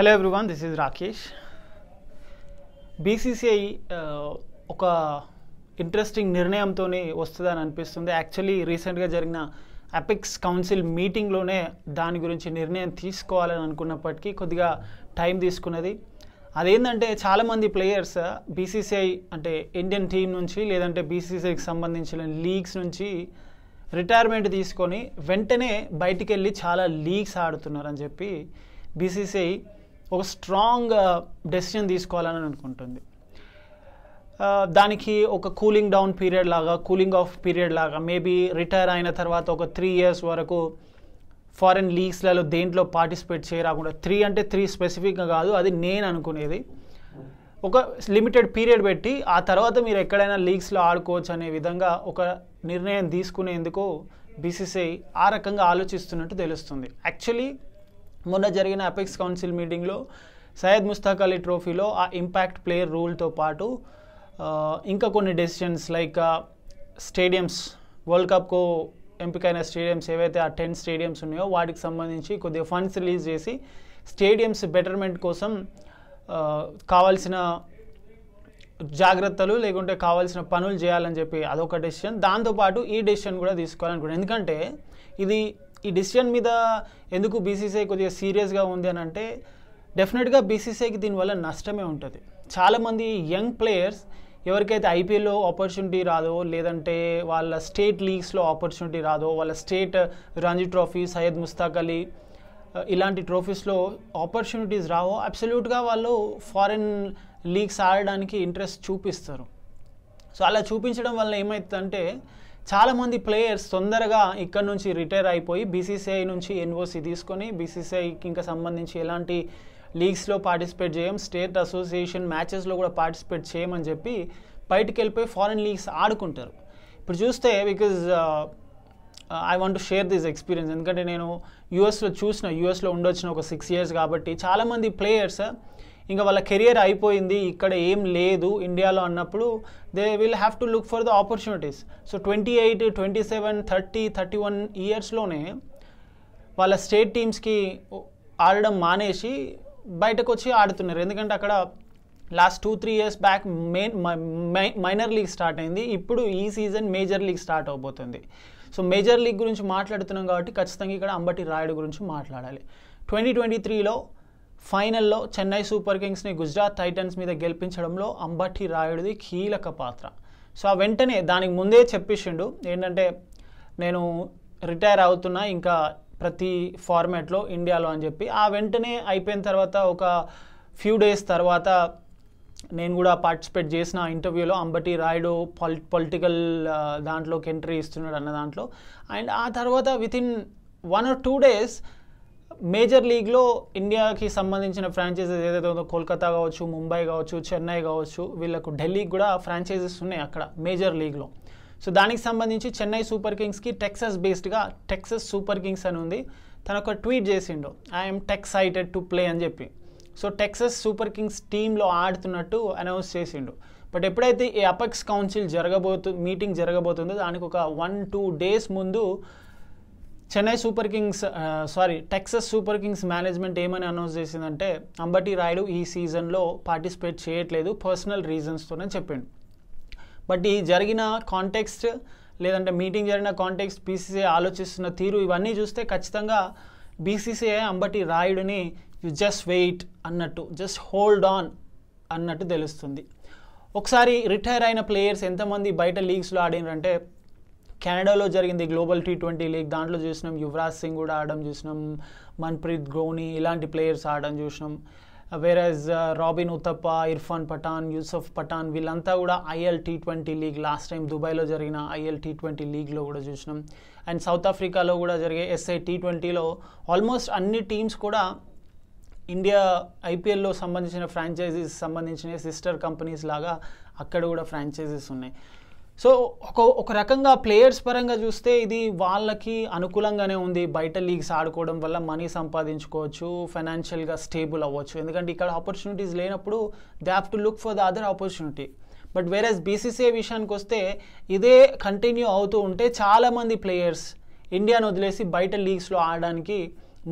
hello everyone this is Rakesh BCCI ఒక interesting నిర్ణయంతోనే వస్తుందని అనిపిస్తుంది యాక్చువల్లీ రీసెంట్గా జరిగిన అపెక్స్ కౌన్సిల్ మీటింగ్లోనే దాని గురించి నిర్ణయం తీసుకోవాలని అనుకున్నప్పటికీ కొద్దిగా టైం తీసుకున్నది అదేంటంటే చాలామంది ప్లేయర్స్ బీసీసీఐ అంటే ఇండియన్ టీం నుంచి లేదంటే బీసీసీఐకి సంబంధించిన లీగ్స్ నుంచి రిటైర్మెంట్ తీసుకొని వెంటనే బయటికి వెళ్ళి చాలా లీగ్స్ ఆడుతున్నారని చెప్పి బీసీసీఐ ఒక స్ట్రాంగ్ డెసిషన్ uh, తీసుకోవాలని అనుకుంటుంది uh, దానికి ఒక కూలింగ్ డౌన్ పీరియడ్ లాగా కూలింగ్ ఆఫ్ పీరియడ్ లాగా మేబీ రిటైర్ అయిన తర్వాత ఒక త్రీ ఇయర్స్ వరకు ఫారెన్ లీగ్స్లలో దేంట్లో పార్టిసిపేట్ చేయరాకుండా త్రీ అంటే త్రీ స్పెసిఫిక్గా కాదు అది నేను అనుకునేది ఒక లిమిటెడ్ పీరియడ్ పెట్టి ఆ తర్వాత మీరు ఎక్కడైనా లీగ్స్లో ఆడుకోవచ్చు అనే విధంగా ఒక నిర్ణయం తీసుకునేందుకు బీసీసీఐ ఆ రకంగా ఆలోచిస్తున్నట్టు తెలుస్తుంది యాక్చువల్లీ మొన్న జరిగిన అపెక్స్ కౌన్సిల్ మీటింగ్లో సయ్యద్ ముస్తాక్ అలీ ట్రోఫీలో ఆ ఇంపాక్ట్ ప్లేయర్ రూల్తో పాటు ఇంకా కొన్ని డెసిషన్స్ లైక్ స్టేడియమ్స్ వరల్డ్ కప్కు ఎంపికైన స్టేడియమ్స్ ఏవైతే ఆ టెన్ స్టేడియమ్స్ ఉన్నాయో వాటికి సంబంధించి కొద్దిగా ఫండ్స్ రిలీజ్ చేసి స్టేడియమ్స్ బెటర్మెంట్ కోసం కావాల్సిన జాగ్రత్తలు లేకుంటే కావాల్సిన పనులు చేయాలని చెప్పి అదొక డెసిషన్ దాంతోపాటు ఈ డెసిషన్ కూడా తీసుకోవాలనుకుంటున్నాను ఎందుకంటే ఇది ఈ డిసిషన్ మీద ఎందుకు బీసీసీఐ కొద్దిగా సీరియస్గా ఉంది అని అంటే డెఫినెట్గా బీసీసీఐకి దీనివల్ల నష్టమే ఉంటుంది చాలామంది యంగ్ ప్లేయర్స్ ఎవరికైతే ఐపీఎల్లో ఆపర్చునిటీ రాదో లేదంటే వాళ్ళ స్టేట్ లీగ్స్లో ఆపర్చునిటీ రాదో వాళ్ళ స్టేట్ రంజీ ట్రోఫీ సయ్యద్ ముస్తాక్ అలీ ఇలాంటి ట్రోఫీస్లో ఆపర్చునిటీస్ రావో అబ్సల్యూట్గా వాళ్ళు ఫారిన్ లీగ్స్ ఆడడానికి ఇంట్రెస్ట్ చూపిస్తారు సో అలా చూపించడం వల్ల ఏమవుతుందంటే చాలామంది ప్లేయర్స్ తొందరగా ఇక్కడ నుంచి రిటైర్ అయిపోయి బీసీసీఐ నుంచి ఎన్ఓసి తీసుకొని బీసీసీఐకి ఇంకా సంబంధించి ఎలాంటి లీగ్స్లో పార్టిసిపేట్ చేయం స్టేట్ అసోసియేషన్ మ్యాచెస్లో కూడా పార్టిసిపేట్ చేయమని చెప్పి బయటికి వెళ్ళిపోయి ఫారిన్ లీగ్స్ ఆడుకుంటారు ఇప్పుడు చూస్తే because I want to share this experience ఎందుకంటే నేను యూఎస్లో చూసిన యూఎస్లో ఉండొచ్చిన ఒక సిక్స్ ఇయర్స్ కాబట్టి చాలామంది ప్లేయర్స్ ఇంకా వాళ్ళ కెరియర్ అయిపోయింది ఇక్కడ ఏం లేదు ఇండియాలో అన్నప్పుడు they will have to look for the opportunities so twenty eight twenty seven thirty thirty one ఇయర్స్లోనే వాళ్ళ స్టేట్ టీమ్స్కి ఆడడం మానేసి బయటకు వచ్చి ఆడుతున్నారు ఎందుకంటే అక్కడ last two three years back main minor league start అయింది ఇప్పుడు ఈ సీజన్ మేజర్ లీగ్ స్టార్ట్ అవబోతుంది సో మేజర్ లీగ్ గురించి మాట్లాడుతున్నాం కాబట్టి ఖచ్చితంగా ఇక్కడ అంబటి రాయుడు గురించి మాట్లాడాలి ట్వంటీ ట్వంటీ త్రీలో ఫైనల్లో చెన్నై సూపర్ కింగ్స్ని గుజరాత్ టైటన్స్ మీద గెలిపించడంలో అంబటి రాయుడిది కీలక పాత్ర సో ఆ వెంటనే దానికి ముందే చెప్పేసిండు ఏంటంటే నేను రిటైర్ అవుతున్నా ఇంకా ప్రతి ఫార్మాట్లో ఇండియాలో అని చెప్పి ఆ వెంటనే అయిపోయిన తర్వాత ఒక ఫ్యూ డేస్ తర్వాత నేను కూడా పార్టిసిపేట్ చేసిన ఇంటర్వ్యూలో అంబటి రాయుడు పొల్ పొలిటికల్ దాంట్లోకి ఎంట్రీ ఇస్తున్నాడు అన్న దాంట్లో అండ్ ఆ తర్వాత within one or two days major లీగ్లో ఇండియాకి సంబంధించిన ఫ్రాంచైజెస్ ఏదైతే ఉందో కోల్కతా కావచ్చు ముంబై కావచ్చు చెన్నై కావచ్చు వీళ్ళకు ఢిల్లీకి కూడా ఫ్రాంచైజెస్ ఉన్నాయి అక్కడ మేజర్ లీగ్లో సో దానికి సంబంధించి చెన్నై సూపర్ కింగ్స్కి టెక్సస్ బేస్డ్గా టెక్సస్ సూపర్ కింగ్స్ అని ఉంది తన ఒక ట్వీట్ చేసిండు I'm excited to play అని చెప్పి సో టెక్సస్ సూపర్ కింగ్స్ టీంలో ఆడుతున్నట్టు అనౌన్స్ చేసిండు బట్ ఎప్పుడైతే ఈ అపెక్స్ కౌన్సిల్ జరగబోతు మీటింగ్ జరగబోతుందో దానికి ఒక వన్ టూ డేస్ ముందు Chennai super kings sorry Texas super kings management ఏమని అనౌన్స్ చేసిందంటే అంబటి రాయుడు ఈ సీజన్లో పార్టిసిపేట్ చేయట్లేదు పర్సనల్ రీజన్స్తోనే చెప్పిండు బట్ ఈ జరిగిన కాంటెక్స్ట్ లేదంటే మీటింగ్ జరిగిన కాంటెక్స్ట్ బీసీసీఐ ఆలోచిస్తున్న తీరు ఇవన్నీ చూస్తే ఖచ్చితంగా బీసీసీఐ అంబటి రాయుడిని యు జస్ట్ వెయిట్ అన్నట్టు జస్ట్ హోల్డ్ ఆన్ అన్నట్టు తెలుస్తుంది ఒకసారి రిటైర్ అయిన ప్లేయర్స్ ఎంతమంది బయట లీగ్స్లో ఆడినారంటే కెనడాలో జరిగింది గ్లోబల్ టీ ట్వంటీ లీగ్ దాంట్లో చూసినాం యువరాజ్ సింగ్ కూడా ఆడడం చూసినాం మన్ప్రీత్ గోని ఇలాంటి ప్లేయర్స్ ఆడడం చూసినాం వేరేజ్ రాబిన్ ఉతప్ప ఇర్ఫాన్ పఠాన్ యూసఫ్ పఠాన్ వీళ్ళంతా కూడా IL T twenty league last time దుబాయ్లో జరిగిన ఐఎల్ టీ ట్వంటీ లీగ్లో కూడా చూసినాం అండ్ సౌత్ ఆఫ్రికాలో కూడా జరిగే ఎస్ఐ టీ ట్వంటీలో ఆల్మోస్ట్ అన్ని టీమ్స్ కూడా ఇండియా ఐపీఎల్లో సంబంధించిన ఫ్రాంచైజీస్ సంబంధించిన సిస్టర్ కంపెనీస్ లాగా అక్కడ కూడా ఫ్రాంచైజీస్ ఉన్నాయి సో ఒక ఒక రకంగా ప్లేయర్స్ పరంగా చూస్తే ఇది వాళ్ళకి అనుకూలంగానే ఉంది బయట లీగ్స్ ఆడుకోవడం వల్ల మనీ సంపాదించుకోవచ్చు ఫైనాన్షియల్గా స్టేబుల్ అవ్వచ్చు ఎందుకంటే ఇక్కడ ఆపర్చునిటీస్ లేనప్పుడు they have to look for the other opportunity but whereas BCCI విషయానికి వస్తే ఇదే కంటిన్యూ అవుతూ ఉంటే చాలామంది ప్లేయర్స్ ఇండియాను వదిలేసి బయట లీగ్స్లో ఆడడానికి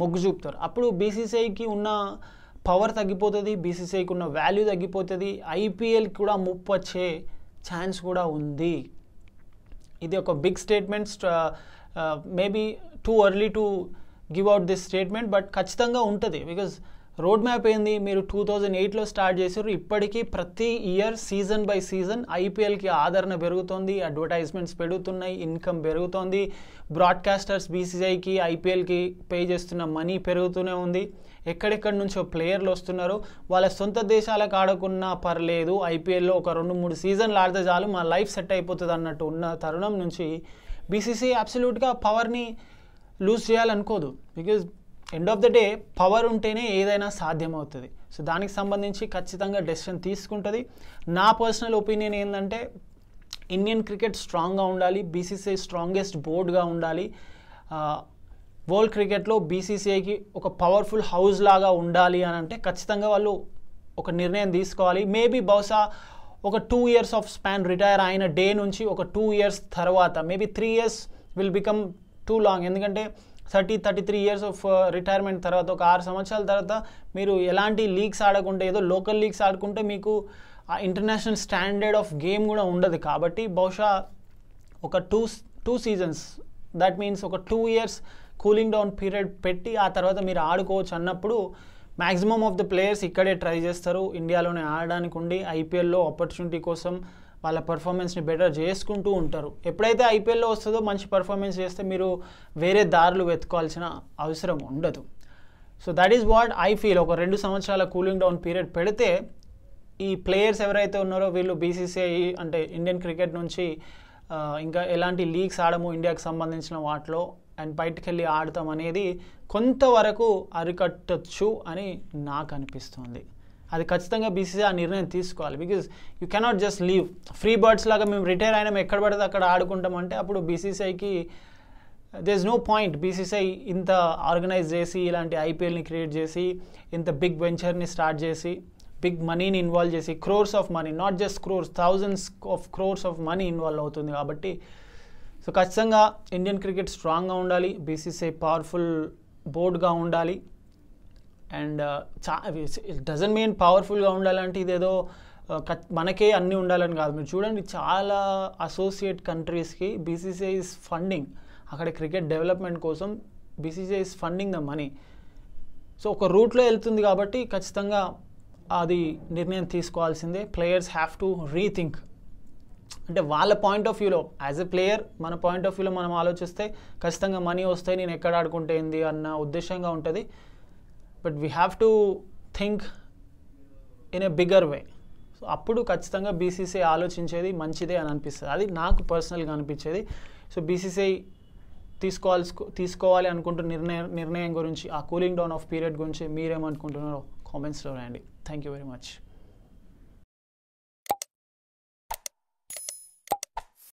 మొగ్గు చూపుతారు అప్పుడు బీసీసీఐకి ఉన్న పవర్ తగ్గిపోతుంది బీసీసీఐకి ఉన్న వాల్యూ తగ్గిపోతుంది ఐపీఎల్ కూడా ముప్పు వచ్చే ఛాన్స్ కూడా ఉంది ఇది ఒక big statements maybe too early to give out this statement but ఖచ్చితంగా ఉంటుంది బికాజ్ రోడ్ మ్యాప్ ఏంది మీరు టూ థౌజండ్ ఎయిట్లో స్టార్ట్ చేశారు ఇప్పటికీ ప్రతి ఇయర్ సీజన్ బై సీజన్ ఐపీఎల్కి ఆదరణ పెరుగుతుంది అడ్వర్టైజ్మెంట్స్ పెరుగుతున్నాయి ఇన్కమ్ పెరుగుతోంది బ్రాడ్కాస్టర్స్ బీసీఐకి ఐపీఎల్కి పే చేస్తున్న మనీ పెరుగుతూనే ఉంది ఎక్కడెక్కడి నుంచో ప్లేయర్లు వస్తున్నారు వాళ్ళ సొంత దేశాలకు ఆడకున్నా పర్లేదు ఐపీఎల్లో ఒక రెండు మూడు సీజన్లు ఆడితే చాలు మా లైఫ్ సెట్ అయిపోతుంది అన్నట్టు ఉన్న తరుణం నుంచి బీసీసీ అబ్సల్యూట్గా పవర్ని లూజ్ చేయాలనుకోదు because end of the day power ఉంటేనే ఏదైనా సాధ్యమవుతుంది సో దానికి సంబంధించి ఖచ్చితంగా డెసిషన్ తీసుకుంటుంది నా పర్సనల్ ఒపీనియన్ ఏంటంటే ఇండియన్ క్రికెట్ స్ట్రాంగ్గా ఉండాలి బీసీసీ స్ట్రాంగెస్ట్ బోర్డుగా ఉండాలి వరల్డ్ క్రికెట్లో బీసీసీఐకి ఒక పవర్ఫుల్ హౌస్ లాగా ఉండాలి అని అంటే ఖచ్చితంగా వాళ్ళు ఒక నిర్ణయం తీసుకోవాలి మేబీ బహుశా ఒక two years of span retire అయిన డే నుంచి ఒక టూ ఇయర్స్ తర్వాత maybe three years will become too long ఎందుకంటే thirty thirty three years of retirement తర్వాత ఒక ఆరు సంవత్సరాల తర్వాత మీరు ఎలాంటి లీగ్స్ ఆడకుంటే ఏదో లోకల్ లీగ్స్ ఆడుకుంటే మీకు ఆ ఇంటర్నేషనల్ స్టాండర్డ్ ఆఫ్ గేమ్ కూడా ఉండదు కాబట్టి బహుశా ఒక two two seasons that means ఒక two years cooling down period పెట్టి ఆ తర్వాత మీరు ఆడుకోవచ్చు అన్నప్పుడు మ్యాక్సిమమ్ ఆఫ్ ద ప్లేయర్స్ ఇక్కడే ట్రై చేస్తారు ఇండియాలోనే ఆడడానికి ఉండి ఐపీఎల్లో ఆపర్చునిటీ కోసం వాళ్ళ పర్ఫార్మెన్స్ని బెటర్ చేసుకుంటూ ఉంటారు ఎప్పుడైతే ఐపీఎల్లో వస్తుందో మంచి పర్ఫార్మెన్స్ చేస్తే మీరు వేరే దారులు వెతుకోవాల్సిన అవసరం ఉండదు so that is what I feel ఒక రెండు సంవత్సరాల కూలింగ్ డౌన్ పీరియడ్ పెడితే ఈ ప్లేయర్స్ ఎవరైతే ఉన్నారో వీళ్ళు బీసీసీఐ అంటే ఇండియన్ క్రికెట్ నుంచి ఇంకా ఎలాంటి లీగ్స్ ఆడము ఇండియాకి సంబంధించిన వాటిలో అండ్ బయటకు వెళ్ళి ఆడతాం అనేది కొంతవరకు అరికట్టచ్చు అని నాకు అనిపిస్తుంది అది ఖచ్చితంగా బీసీసీ ఆ నిర్ణయం తీసుకోవాలి because you cannot just leave free birds లాగా మేము రిటైర్ అయినాం ఎక్కడ పడితే అక్కడ ఆడుకుంటామంటే అప్పుడు బీసీసీఐకి they is no point BCCI ఇంత ఆర్గనైజ్ చేసి ఇలాంటి ఐపీఎల్ని క్రియేట్ చేసి ఇంత బిగ్ వెంచర్ని స్టార్ట్ చేసి బిగ్ మనీని ఇన్వాల్వ్ చేసి crores of money not just crores thousands of crores of money involve అవుతుంది కాబట్టి సో ఖచ్చితంగా ఇండియన్ క్రికెట్ స్ట్రాంగ్గా ఉండాలి బీసీసీఐ పవర్ఫుల్ బోర్డుగా ఉండాలి అండ్ uh, చా ఇట్ డజన్ మీన్ పవర్ఫుల్గా ఉండాలంటే ఇదేదో uh, మనకే అన్నీ ఉండాలని కాదు మీరు చూడండి చాలా అసోసియేట్ కంట్రీస్కి బీసీసీఐ ఇస్ ఫండింగ్ అక్కడ క్రికెట్ డెవలప్మెంట్ కోసం BCCI is funding the money so ఒక రూట్లో వెళ్తుంది కాబట్టి ఖచ్చితంగా అది నిర్ణయం తీసుకోవాల్సిందే ప్లేయర్స్ హ్యావ్ టు రీథింక్ అంటే వాళ్ళ పాయింట్ ఆఫ్ వ్యూలో యాజ్ ఎ ప్లేయర్ మన పాయింట్ ఆఫ్ వ్యూలో మనం ఆలోచిస్తే ఖచ్చితంగా మనీ వస్తే నేను ఎక్కడ ఆడుకుంటే ఏంది అన్న ఉద్దేశంగా ఉంటుంది but we have to think in a bigger way so అప్పుడు ఖచ్చితంగా బీసీసీఐ ఆలోచించేది మంచిదే అని అనిపిస్తుంది అది నాకు పర్సనల్గా అనిపించేది సో బీసీసీఐ తీసుకోవాల్సి తీసుకోవాలి అనుకుంటున్న నిర్ణయం నిర్ణయం గురించి ఆ కూలింగ్ డౌన్ ఆఫ్ పీరియడ్ గురించి మీరేమనుకుంటున్నారో కామెంట్స్లో రాయండి థ్యాంక్ యూ వెరీ మచ్